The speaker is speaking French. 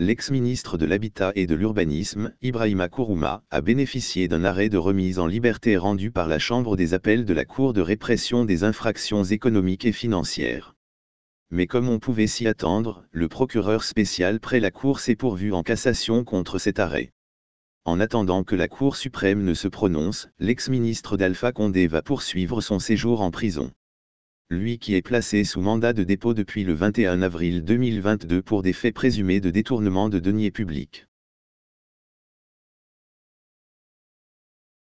l'ex-ministre de l'Habitat et de l'Urbanisme, Ibrahima Kourouma, a bénéficié d'un arrêt de remise en liberté rendu par la Chambre des appels de la Cour de répression des infractions économiques et financières. Mais comme on pouvait s'y attendre, le procureur spécial près la Cour s'est pourvu en cassation contre cet arrêt. En attendant que la Cour suprême ne se prononce, l'ex-ministre d'Alpha Condé va poursuivre son séjour en prison lui qui est placé sous mandat de dépôt depuis le 21 avril 2022 pour des faits présumés de détournement de deniers publics.